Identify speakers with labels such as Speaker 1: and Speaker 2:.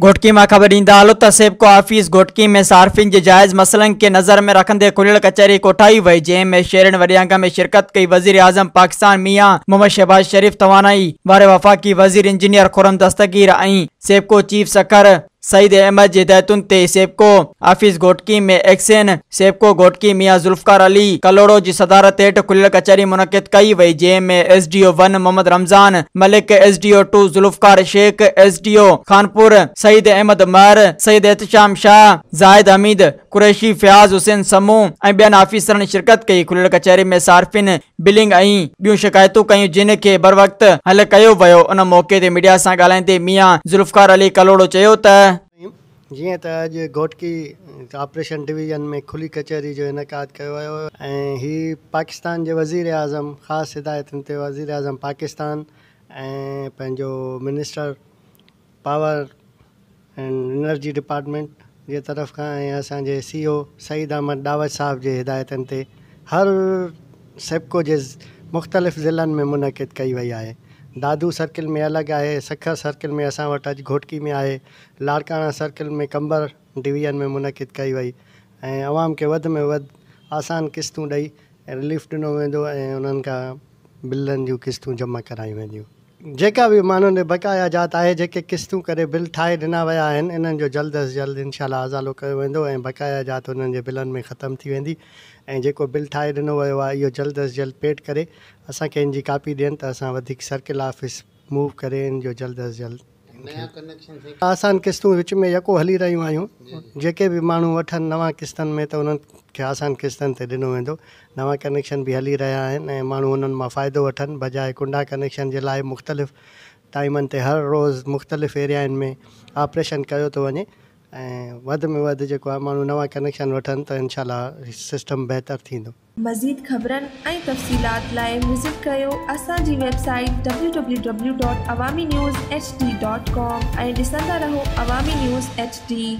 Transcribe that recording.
Speaker 1: घोटकी में खबर इंदा आलो त सेबको ऑफिस घोटकी में सार्फिन के जायज़ मसलन के नज़र में रखंदे खुलियल कचहरी कोठाई वही जंहिंमें शेर वरी अंग में शिरकत कई वज़ीर आज़म पाकिस्तान मियाँ मोहम्मद शहबाज शरीफ़ तवानाई वारे वफ़ाक़ी वज़ीर इंजीनियर खुरम दस्तगीर आई सेबको चीफ सकर सईद अहमद जिदैतुन ते सेब को आफिस घोटकी में एक्शन सेब को गोटकी मियाँ जुल्फकार अली कलोड़ो जी सदारत हेठ खुल कचहरी मुनद कई वही जंहिं में S D O one Mohammad Ramzan Malik S D O two Zulfiqar Sheikh S D O Khanpur Saeed Ahmed मर सईद एहतशाम शाह जाहिद हमीद कुरैशी फयाज़ हुसैन समूह ऐं ॿियनि ऑफिसरनि शिरकत कई खुलियल कचहरी में सार्फिन बिलिंग ऐं ॿियूं शिकायतूं कयूं जिन खे बर वक्त हल किया वो उन मौक़े मीडिया से ॻाल्हाईंदे मियाँ ज़ुल्फकार अली कलोड़ो त
Speaker 2: जी तो अज घोटकी ऑपरेशन डिवीज़न में खुली कचहरी जो इनकाद किया पाकिस्तान के वज़ीर अजम खास हिदायतुनि वज़ीर अजम पाकिस्तान ऐं minister power and energy department के तरफ़ का ऐं सी ओ सईद अहमद दावत साहब के हिदायतन हर सेपको जे मुख़्तलिफ़ ज़िलनि में मुनक़िद कई वही है दादू सर्किल में अलॻि आहे सखर सर्किल में असां वटि अॼु घोटकी में आहे लाड़काणा सर्किल में कंबर डिवीज़न में मुनक़िद कई वई ऐं आवाम खे वधि में वधि आसान किश्तूं ॾेई रिलीफ ॾिनो वेंदो ऐं उन्हनि खां बिलनि जूं किश्तूं जमा करायूं वेंदियूं जेका बि माण्हुनि बक़ाया जात आहे जेके किस्तूं करे बिल ठाहे ॾिना विया आहिनि इन्हनि जो जल्द अज़ जल्द इनशाला अज़ालो कयो वेंदो ऐं बक़ाया जात हुननि जे बिलनि में ख़तमु थी वेंदी ऐं जेको बिल ठाहे ॾिनो वियो आहे इहो जल्द अज़ जल्द पेट करे असांखे हिन जी कापी ॾियनि त असां वधीक सर्किल ऑफ़िस मूव करे इन जो जल्द अज़ जल्द नया आसान किस्तूं विच में यको हली रहियूं आयो जेके बि माण्हू वठनि नवां किस्तनि में त उन्हनि आसान किस्तनि ते ॾिनो वेंदो नवां कनेक्शन भी हली रहा है ऐं माण्हू फायद वन बजाय कुंडा कनेक्शन जे लाइ मुख़्तलिफ़ टाइम ते हर रोज़ मुख़्तलिफ़ एरिया में ऑपरेशन कयो थो वञे ऐं वधि में वधि जेको आहे माण्हू नवां कनेक्शन वठनि त इनशा सिस्टम बहितरु थींदो
Speaker 1: मज़ीद ख़बर ऐं विज़िट कयो असांजी वेबसाइट ऐं